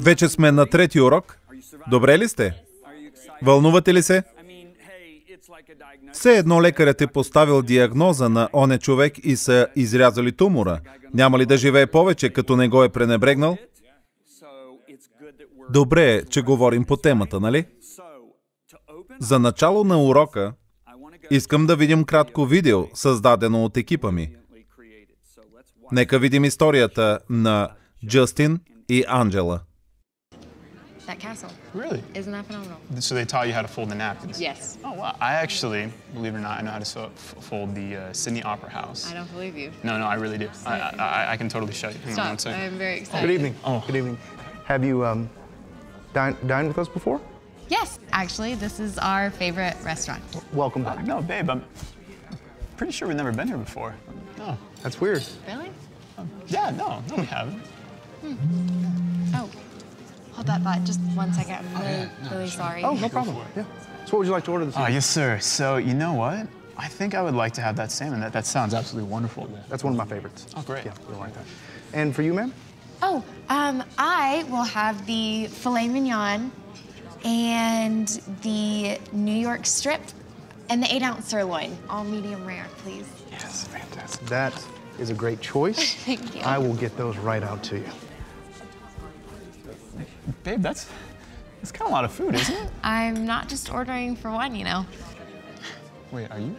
Вече сме на трети урок. Добре ли сте? Вълнувате ли се? Все едно лекарят е поставил диагноза на оне човек и са изрязали тумора. Няма ли да живее повече, като не го е пренебрегнал? Добре е, че говорим по темата, нали? За начало на урока искам да видим кратко видео, създадено от екипа ми. Нека видим историята на Джастин и Анджела. that castle. Really? Isn't that phenomenal? So they taught you how to fold the napkins? Yes. Oh, wow. I actually, believe it or not, I know how to fold the uh, Sydney Opera House. I don't believe you. No, no, I really do. I, I, I can totally show you. Hang Stop. on one second. I'm very oh, excited. good evening. Oh. Good evening. Have you um, dined, dined with us before? Yes, actually, this is our favorite restaurant. Welcome back. Uh, no, babe, I'm pretty sure we've never been here before. No. Oh, that's weird. Really? Um, yeah, no, no, we haven't. Hmm. Oh. Hold that thought just one second. Oh, I'm really, yeah, no, really sure. sorry. Oh, no problem. Yeah. So what would you like to order this ah, evening? yes, sir. So you know what? I think I would like to have that salmon. That, that sounds absolutely wonderful. Yeah. That's one of my favorites. Oh, great. Yeah, you'll like that. And for you, ma'am? Oh, um, I will have the filet mignon and the New York strip and the eight ounce sirloin, all medium rare, please. Yes, fantastic. That is a great choice. Thank you. I will get those right out to you. Babe, that's that's kind of a lot of food, isn't it? I'm not just ordering for one, you know. Wait, are you?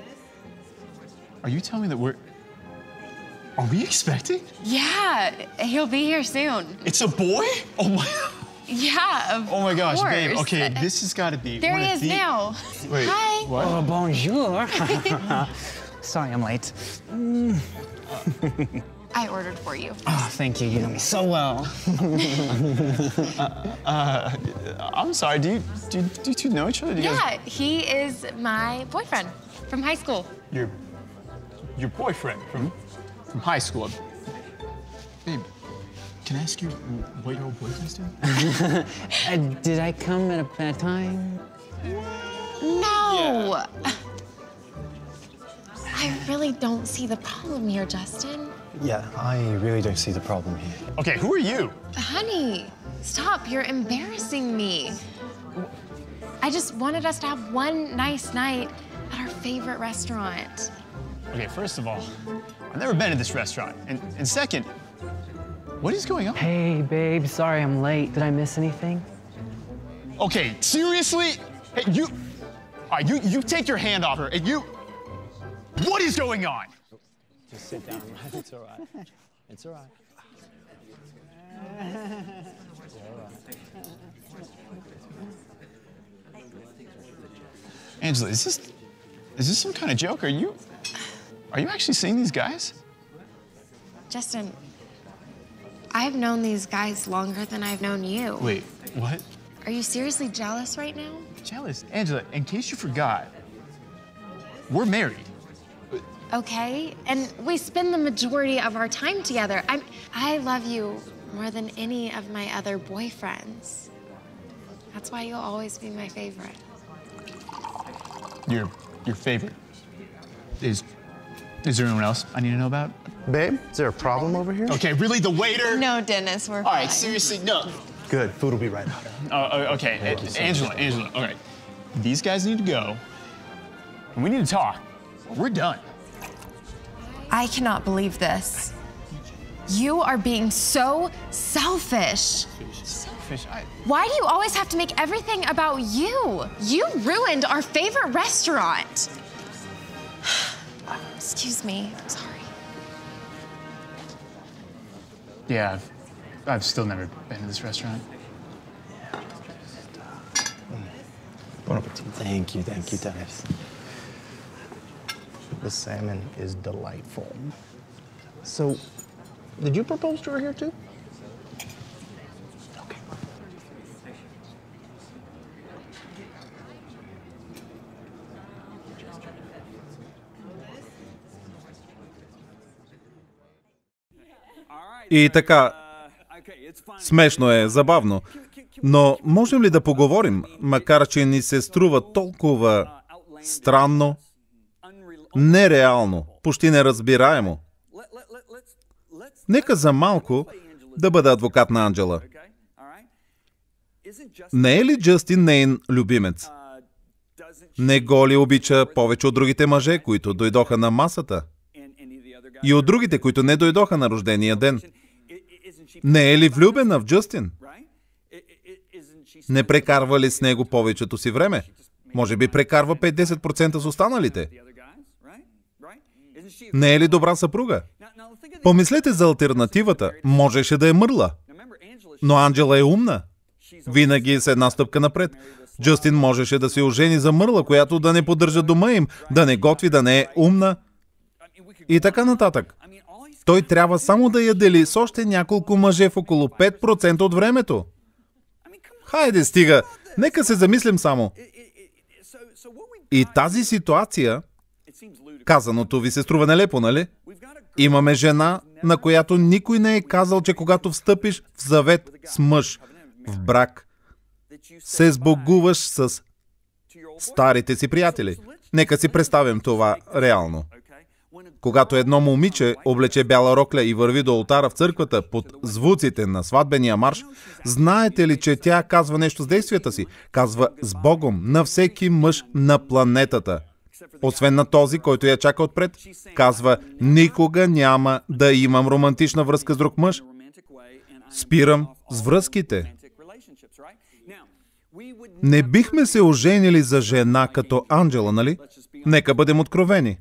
Are you telling me that we're? Are we expecting? Yeah, he'll be here soon. It's a boy? Oh my. Yeah, of Oh my gosh, course. babe. Okay, this has got to be. There he is the... now. Wait, Hi. What? Oh, bonjour. Sorry, I'm late. Mm. I ordered for you. Oh, thank you. You know me so well. uh, uh, I'm sorry. Do you, do, do you two know each other? yeah, guys... he is my boyfriend from high school. Your your boyfriend from from high school. Babe, can I ask you what your old boyfriend's doing? uh, did I come at a bad time? No. Yeah. I really don't see the problem here, Justin. Yeah, I really don't see the problem here. Okay, who are you? Honey, stop. You're embarrassing me. I just wanted us to have one nice night at our favorite restaurant. Okay, first of all, I've never been to this restaurant. And, and second, what is going on? Hey, babe, sorry I'm late. Did I miss anything? Okay, seriously? Hey, you, uh, you, you take your hand off her and you, what is going on? Just sit down, It's all right. It's all right. It's all right. Angela, is this is this some kind of joke? Are you are you actually seeing these guys? Justin, I've known these guys longer than I've known you. Wait, what? Are you seriously jealous right now? Jealous? Angela, in case you forgot, we're married okay? And we spend the majority of our time together. I'm, I love you more than any of my other boyfriends. That's why you'll always be my favorite. Your, your favorite? Is, is there anyone else I need to know about? Babe, is there a problem over here? Okay, really, the waiter? No, Dennis, we're All fine. right, seriously, no. Good, food will be right out. Oh, oh, okay, Angela, Angela, all right. These guys need to go, and we need to talk. We're done. I cannot believe this. You are being so selfish. Selfish. Why do you always have to make everything about you? You ruined our favorite restaurant. Excuse me. I'm sorry. Yeah, I've, I've still never been to this restaurant. Bon appetit. Thank you, thank you, Dennis. the salmon is delightful. So, did you propose to her here too? И така, смешно е, забавно, но можем ли да поговорим, макар че ни се струва толкова странно нереално, почти неразбираемо. Нека за малко да бъда адвокат на Анджела. Не е ли Джастин нейн любимец? Uh, не го ли обича повече от другите мъже, които дойдоха на масата? И от другите, които не дойдоха на рождения ден? Не е ли влюбена в Джастин? Не прекарва ли с него повечето си време? Може би прекарва 5-10% с останалите. Не е ли добра съпруга? Помислете за альтернативата. Можеше да е мърла. Но Анджела е умна. Винаги е с една стъпка напред. Джастин можеше да се ожени за мърла, която да не поддържа дома им, да не готви, да не е умна. И така нататък. Той трябва само да я дели с още няколко мъже в около 5% от времето. Хайде, стига! Нека се замислим само. И тази ситуация Казаното ви се струва нелепо, нали? Имаме жена, на която никой не е казал, че когато встъпиш в завет с мъж, в брак, се сбогуваш с старите си приятели. Нека си представим това реално. Когато едно момиче облече бяла рокля и върви до алтара в църквата под звуците на сватбения марш, знаете ли, че тя казва нещо с действията си? Казва с Богом на всеки мъж на планетата – освен на този, който я чака отпред, казва «Никога няма да имам романтична връзка с друг мъж». Спирам с връзките. Не бихме се оженили за жена като Анджела, нали? Нека бъдем откровени.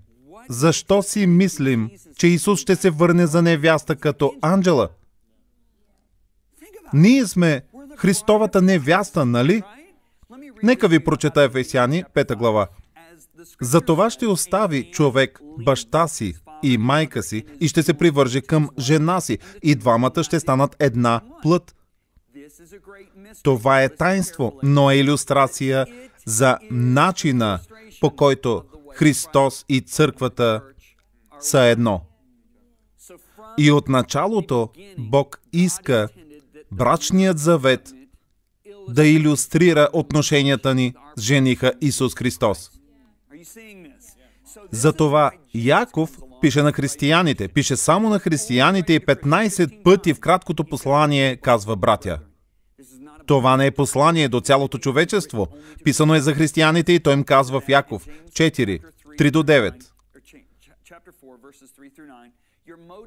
Защо си мислим, че Исус ще се върне за невяста като Анджела? Ние сме Христовата невяста, нали? Нека ви прочета Ефесяни, 5 глава. Затова ще остави човек баща си и майка си и ще се привърже към жена си и двамата ще станат една плът. Това е таинство, но е иллюстрация за начина по който Христос и църквата са едно. И от началото Бог иска брачният завет да иллюстрира отношенията ни с жениха Исус Христос. Затова Яков пише на християните, пише само на християните и 15 пъти в краткото послание казва братя. Това не е послание до цялото човечество. Писано е за християните и той им казва в Яков 4, 3 до 9.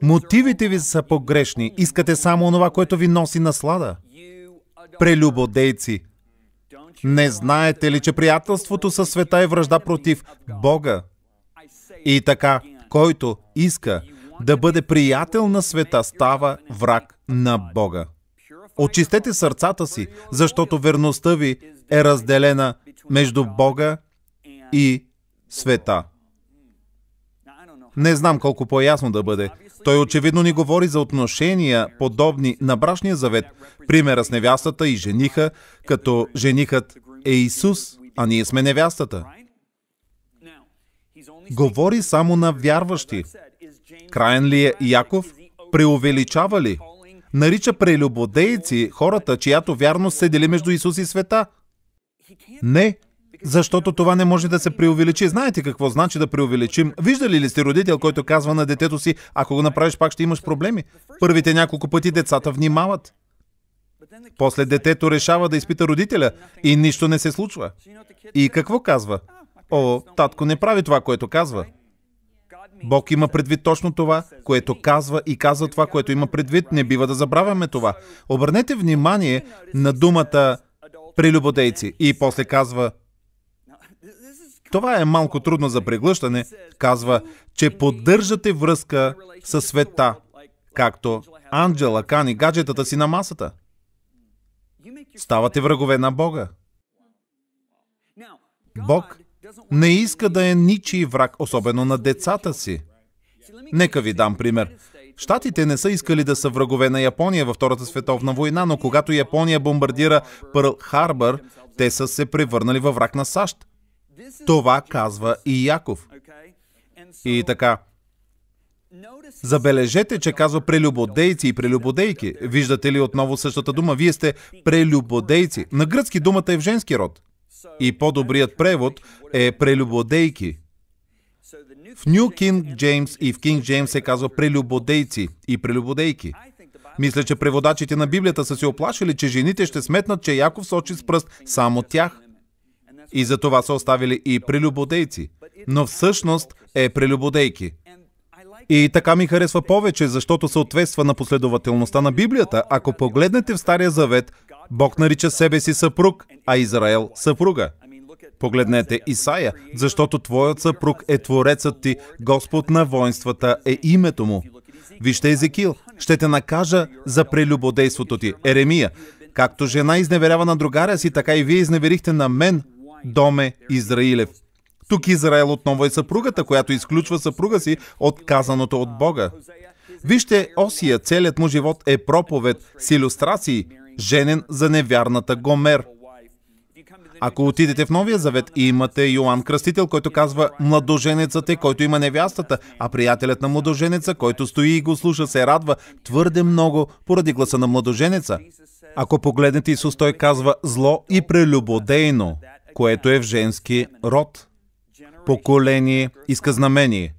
Мотивите ви са погрешни. Искате само онова, което ви носи наслада. Прелюбодейци, не знаете ли, че приятелството със света е връжда против Бога? И така, който иска да бъде приятел на света, става враг на Бога. Очистете сърцата си, защото верността ви е разделена между Бога и света. Не знам колко по-ясно да бъде. Той очевидно ни говори за отношения, подобни на брашния завет. Примера с невястата и жениха, като женихът е Исус, а ние сме невястата. Говори само на вярващи. Краен ли е Яков? Преувеличава ли? Нарича прелюбодейци хората, чиято вярност се дели между Исус и света. Не, защото това не може да се преувеличи. Знаете какво значи да преувеличим? Виждали ли сте родител, който казва на детето си, ако го направиш пак ще имаш проблеми? Първите няколко пъти децата внимават. После детето решава да изпита родителя и нищо не се случва. И какво казва? О, татко не прави това, което казва. Бог има предвид точно това, което казва и казва това, което има предвид. Не бива да забравяме това. Обърнете внимание на думата прелюбодейци и после казва това е малко трудно за преглъщане. Казва, че поддържате връзка с света, както Анджела кани гаджетата си на масата. Ставате врагове на Бога. Бог не иска да е ничий враг, особено на децата си. Нека ви дам пример. Штатите не са искали да са врагове на Япония във Втората световна война, но когато Япония бомбардира Пърл Харбър, те са се превърнали във враг на САЩ. Това казва и Яков. И така, Забележете, че казва прелюбодейци и прелюбодейки. Виждате ли отново същата дума? Вие сте прелюбодейци. На гръцки думата е в женски род. И по-добрият превод е прелюбодейки. В Нью Кинг Джеймс и в Кинг Джеймс се казва прелюбодейци и прелюбодейки. Мисля, че преводачите на Библията са се оплашили, че жените ще сметнат, че Яков сочи с пръст само тях и за това са оставили и прелюбодейци, но всъщност е прелюбодейки. И така ми харесва повече, защото съответства на последователността на Библията. Ако погледнете в Стария Завет, Бог нарича себе си съпруг, а Израел съпруга. Погледнете Исаия, защото твоят съпруг е Творецът ти, Господ на воинствата е името му. Вижте Езекил, ще те накажа за прелюбодейството ти. Еремия, както жена изневерява на другаря си, така и вие изневерихте на мен, доме Израилев. Тук Израел отново е съпругата, която изключва съпруга си от казаното от Бога. Вижте Осия, целият му живот е проповед с иллюстрации, женен за невярната Гомер. Ако отидете в Новия Завет и имате Йоанн Кръстител, който казва младоженецът е, който има невястата, а приятелят на младоженеца, който стои и го слуша, се радва твърде много поради гласа на младоженеца. Ако погледнете Исус, той казва зло и прелюбодейно което е в женски род, поколение, иска знамение.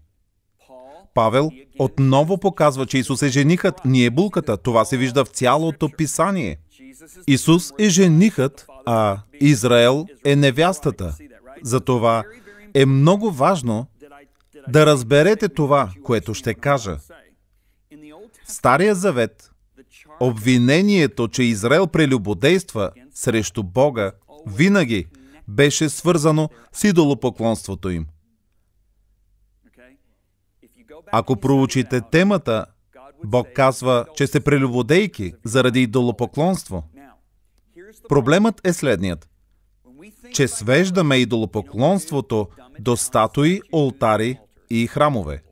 Павел отново показва, че Исус е женихът, ни е булката. Това се вижда в цялото писание. Исус е женихът, а Израел е невястата. Затова е много важно да разберете това, което ще кажа. В Стария завет обвинението, че Израел прелюбодейства срещу Бога, винаги беше свързано с идолопоклонството им. Ако проучите темата, Бог казва, че сте прелюбодейки заради идолопоклонство. Проблемът е следният. Че свеждаме идолопоклонството до статуи, олтари и храмове.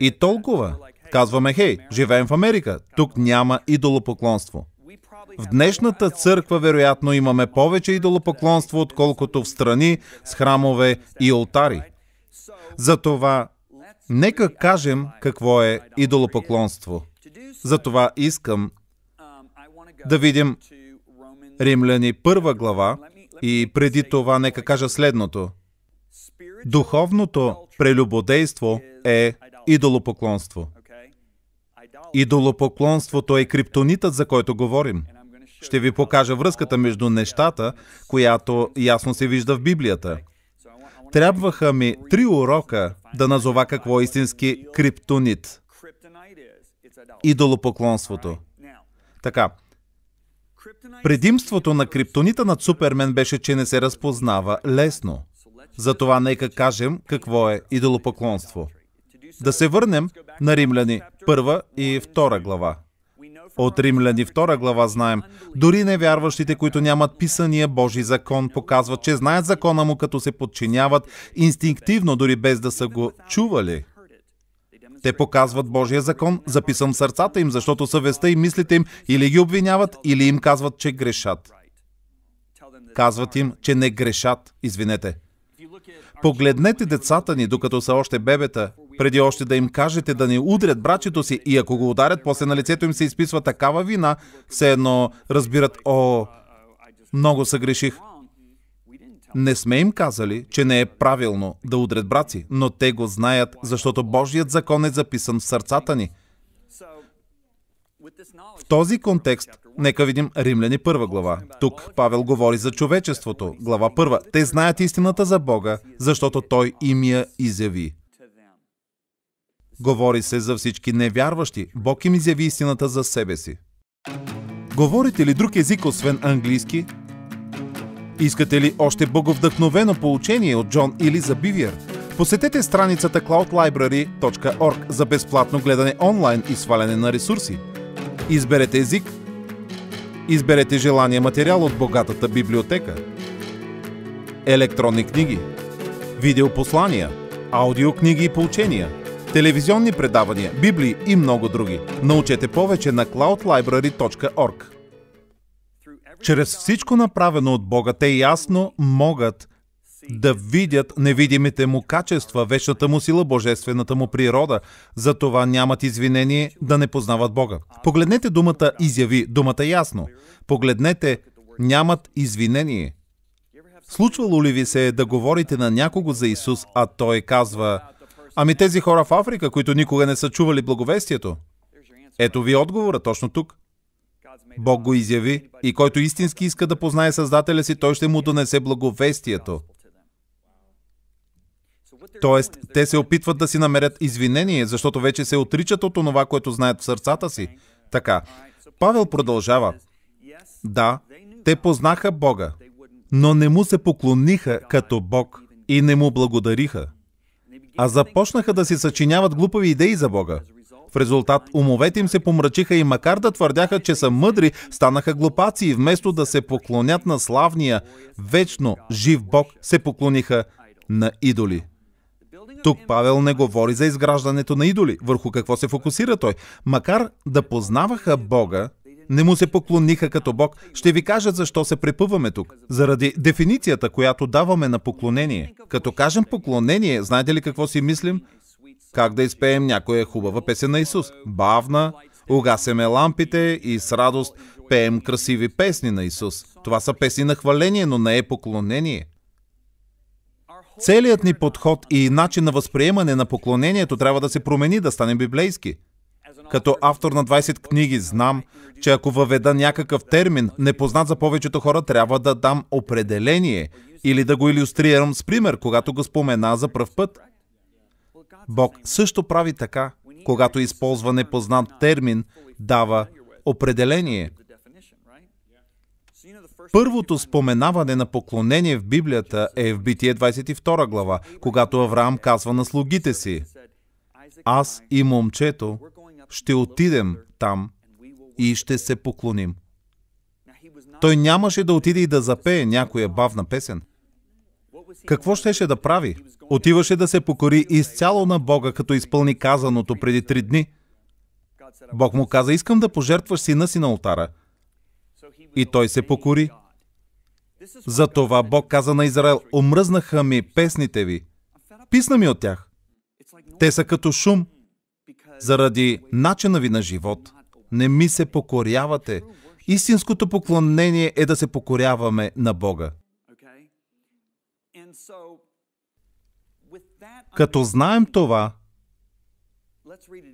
И толкова. Казваме, хей, живеем в Америка, тук няма идолопоклонство. В днешната църква вероятно имаме повече идолопоклонство, отколкото в страни с храмове и алтари. Затова нека кажем какво е идолопоклонство. Затова искам да видим Римляни първа глава и преди това нека кажа следното. Духовното прелюбодейство е идолопоклонство. Идолопоклонството е криптонитът, за който говорим. Ще ви покажа връзката между нещата, която ясно се вижда в Библията. Трябваха ми три урока да назова какво е истински криптонит. Идолопоклонството. Така. Предимството на криптонита над Супермен беше, че не се разпознава лесно. Затова нека кажем какво е идолопоклонство. Да се върнем на Римляни 1 и 2 глава. От Римляни 2 глава знаем. Дори невярващите, които нямат писания Божий закон, показват, че знаят закона му, като се подчиняват инстинктивно, дори без да са го чували. Те показват Божия закон, записан в сърцата им, защото съвестта и мислите им или ги обвиняват, или им казват, че грешат. Казват им, че не грешат, извинете. Погледнете децата ни, докато са още бебета, преди още да им кажете да не удрят брачето си и ако го ударят, после на лицето им се изписва такава вина, все едно разбират, о, много съгреших. Не сме им казали, че не е правилно да удрят браци, но те го знаят, защото Божият закон е записан в сърцата ни. В този контекст, нека видим Римляни първа глава. Тук Павел говори за човечеството, глава първа. Те знаят истината за Бога, защото Той им я изяви. Говори се за всички невярващи. Бог им изяви истината за себе си. Говорите ли друг език освен английски? Искате ли още боговдъхновено получение от Джон или за Бивиер? Посетете страницата cloudlibrary.org за безплатно гледане онлайн и сваляне на ресурси. Изберете език. Изберете желания материал от богатата библиотека. Електронни книги. Видеопослания. Аудиокниги и поучения – телевизионни предавания, библии и много други. Научете повече на cloudlibrary.org. Чрез всичко направено от Бога, те ясно могат да видят невидимите му качества, вечната му сила, божествената му природа. За това нямат извинение да не познават Бога. Погледнете думата изяви, думата ясно. Погледнете, нямат извинение. Случвало ли ви се е да говорите на някого за Исус, а той казва – Ами тези хора в Африка, които никога не са чували благовестието. Ето ви отговора, точно тук. Бог го изяви и който истински иска да познае Създателя си, той ще му донесе благовестието. Тоест, те се опитват да си намерят извинение, защото вече се отричат от онова, което знаят в сърцата си. Така, Павел продължава. Да, те познаха Бога, но не му се поклониха като Бог и не му благодариха а започнаха да си съчиняват глупави идеи за Бога. В резултат умовете им се помрачиха и макар да твърдяха, че са мъдри, станаха глупаци и вместо да се поклонят на славния, вечно жив Бог, се поклониха на идоли. Тук Павел не говори за изграждането на идоли, върху какво се фокусира той. Макар да познаваха Бога, не му се поклониха като Бог, ще ви кажа защо се препъваме тук. Заради дефиницията, която даваме на поклонение. Като кажем поклонение, знаете ли какво си мислим? Как да изпеем някоя хубава песен на Исус? Бавна, угасеме лампите и с радост пеем красиви песни на Исус. Това са песни на хваление, но не е поклонение. Целият ни подход и начин на възприемане на поклонението трябва да се промени, да стане библейски – като автор на 20 книги знам, че ако въведа някакъв термин, непознат за повечето хора, трябва да дам определение или да го иллюстрирам с пример, когато го спомена за пръв път. Бог също прави така, когато използва непознат термин, дава определение. Първото споменаване на поклонение в Библията е в Битие 22 глава, когато Авраам казва на слугите си, аз и момчето ще отидем там и ще се поклоним. Той нямаше да отиде и да запее някоя бавна песен. Какво щеше да прави? Отиваше да се покори изцяло на Бога, като изпълни казаното преди три дни. Бог му каза, искам да пожертваш сина си на алтара. И той се покори. Затова Бог каза на Израел, омръзнаха ми песните ви. Писна ми от тях. Те са като шум, заради начина ви на живот. Не ми се покорявате. Истинското поклонение е да се покоряваме на Бога. Като знаем това,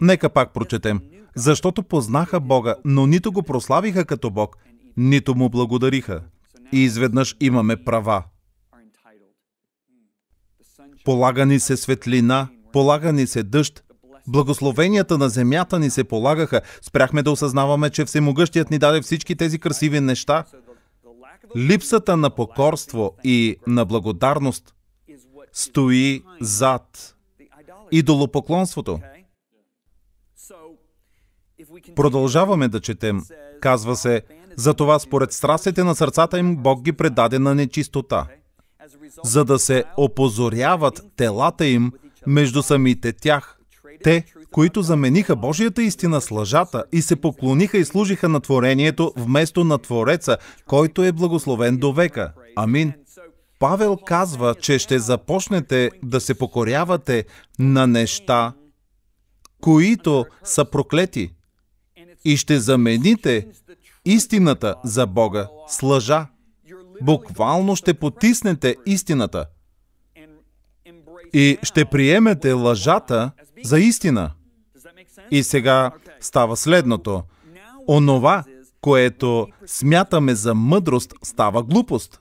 нека пак прочетем. Защото познаха Бога, но нито го прославиха като Бог, нито му благодариха. И изведнъж имаме права. Hmm. Полагани се светлина, полага ни се дъжд, Благословенията на земята ни се полагаха. Спряхме да осъзнаваме, че Всемогъщият ни даде всички тези красиви неща. Липсата на покорство и на благодарност стои зад идолопоклонството. Продължаваме да четем. Казва се, затова според страстите на сърцата им Бог ги предаде на нечистота, за да се опозоряват телата им между самите тях, те, които замениха Божията истина с лъжата и се поклониха и служиха на творението вместо на Твореца, който е благословен до века. Амин. Павел казва, че ще започнете да се покорявате на неща, които са проклети и ще замените истината за Бога с лъжа. Буквално ще потиснете истината и ще приемете лъжата за истина. И сега става следното. Онова, което смятаме за мъдрост, става глупост.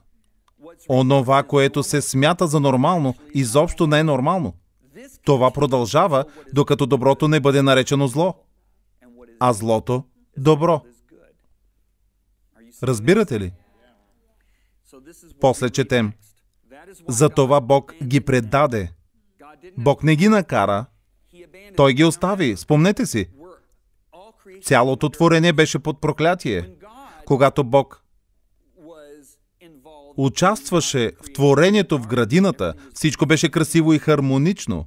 Онова, което се смята за нормално, изобщо не е нормално. Това продължава, докато доброто не бъде наречено зло, а злото – добро. Разбирате ли? После четем. За това Бог ги предаде. Бог не ги накара, той ги остави. Спомнете си. Цялото творение беше под проклятие. Когато Бог участваше в творението в градината, всичко беше красиво и хармонично.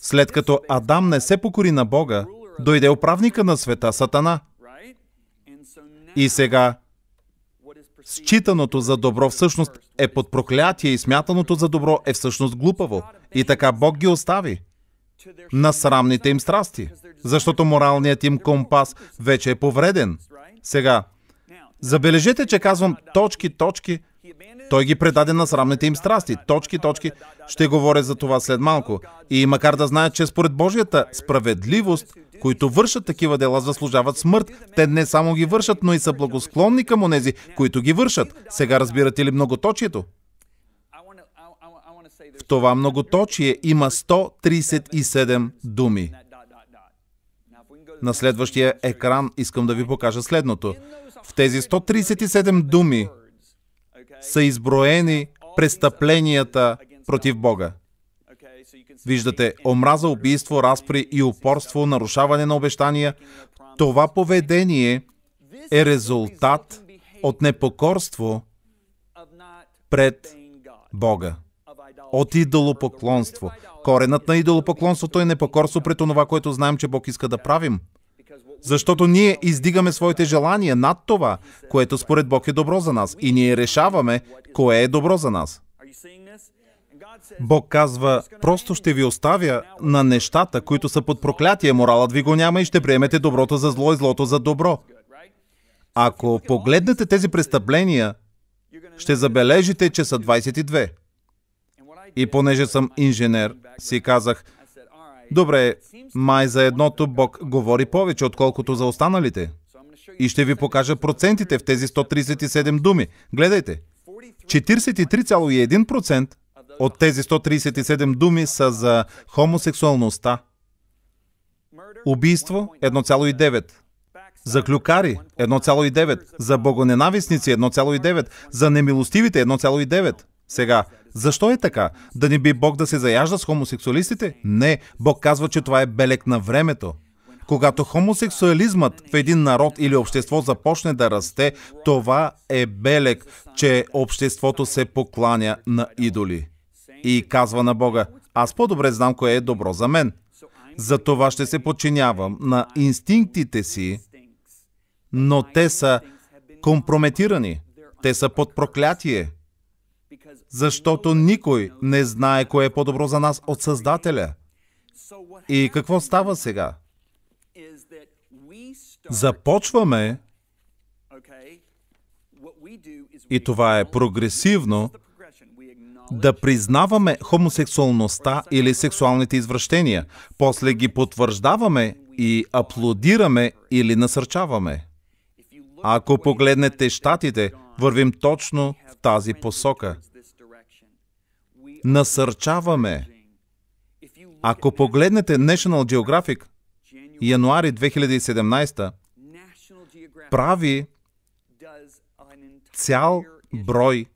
След като Адам не се покори на Бога, дойде управника на света Сатана. И сега считаното за добро всъщност е под проклятие и смятаното за добро е всъщност глупаво. И така Бог ги остави на срамните им страсти, защото моралният им компас вече е повреден. Сега, забележете, че казвам точки, точки, той ги предаде на срамните им страсти. Точки, точки. Ще говоря за това след малко. И макар да знаят, че според Божията справедливост, които вършат такива дела, заслужават смърт, те не само ги вършат, но и са благосклонни към онези, които ги вършат. Сега разбирате ли многоточието? В това многоточие има 137 думи. На следващия екран искам да ви покажа следното. В тези 137 думи са изброени престъпленията против Бога. Виждате, омраза, убийство, разпри и упорство, нарушаване на обещания. Това поведение е резултат от непокорство пред Бога от идолопоклонство. Коренът на идолопоклонството е непокорство пред това, което знаем, че Бог иска да правим. Защото ние издигаме своите желания над това, което според Бог е добро за нас. И ние решаваме, кое е добро за нас. Бог казва, просто ще ви оставя на нещата, които са под проклятие, моралът ви го няма и ще приемете доброто за зло и злото за добро. Ако погледнете тези престъпления, ще забележите, че са 22. И понеже съм инженер, си казах, добре, май за едното Бог говори повече, отколкото за останалите. И ще ви покажа процентите в тези 137 думи. Гледайте. 43,1% от тези 137 думи са за хомосексуалността. Убийство 1,9. За клюкари 1,9. За богоненавистници 1,9. За немилостивите 1,9. Сега, защо е така? Да не би Бог да се заяжда с хомосексуалистите? Не, Бог казва, че това е белег на времето. Когато хомосексуализмът в един народ или общество започне да расте, това е белег, че обществото се покланя на идоли. И казва на Бога, аз по-добре знам кое е добро за мен. За това ще се подчинявам на инстинктите си, но те са компрометирани. Те са под проклятие защото никой не знае кое е по-добро за нас от Създателя. И какво става сега? Започваме и това е прогресивно, да признаваме хомосексуалността или сексуалните извращения, после ги потвърждаваме и аплодираме или насърчаваме. Ако погледнете щатите, вървим точно в тази посока – насърчаваме. Ако погледнете National Geographic, януари 2017, прави цял брой,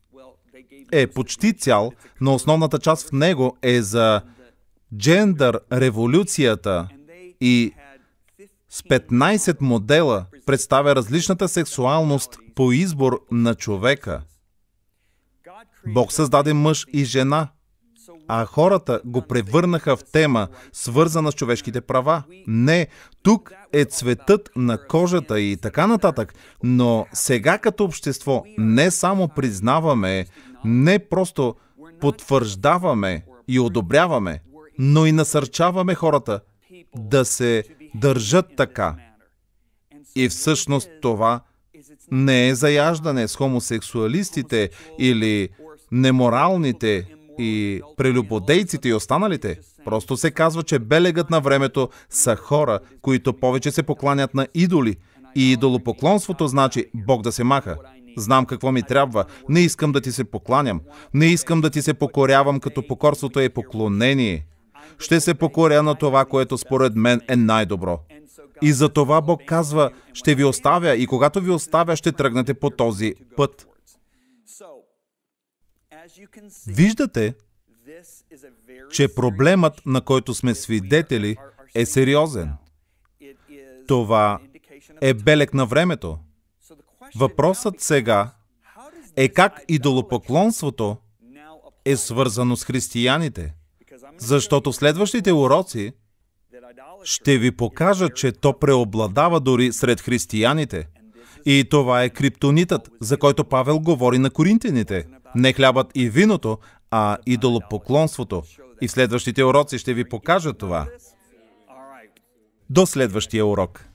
е почти цял, но основната част в него е за джендър революцията и с 15 модела представя различната сексуалност по избор на човека – Бог създаде мъж и жена, а хората го превърнаха в тема, свързана с човешките права. Не, тук е цветът на кожата и така нататък. Но сега като общество не само признаваме, не просто потвърждаваме и одобряваме, но и насърчаваме хората да се държат така. И всъщност това не е заяждане с хомосексуалистите или неморалните и прелюбодейците и останалите. Просто се казва, че белегът на времето са хора, които повече се покланят на идоли. И идолопоклонството значи Бог да се маха. Знам какво ми трябва. Не искам да ти се покланям. Не искам да ти се покорявам, като покорството е поклонение. Ще се покоря на това, което според мен е най-добро. И за това Бог казва, ще ви оставя и когато ви оставя, ще тръгнете по този път. Виждате, че проблемът, на който сме свидетели, е сериозен. Това е белег на времето. Въпросът сега е как идолопоклонството е свързано с християните. Защото в следващите уроци ще ви покажа, че то преобладава дори сред християните. И това е криптонитът, за който Павел говори на коринтините. Не хлябът и виното, а идолопоклонството. И в следващите уроци ще ви покажа това. До следващия урок.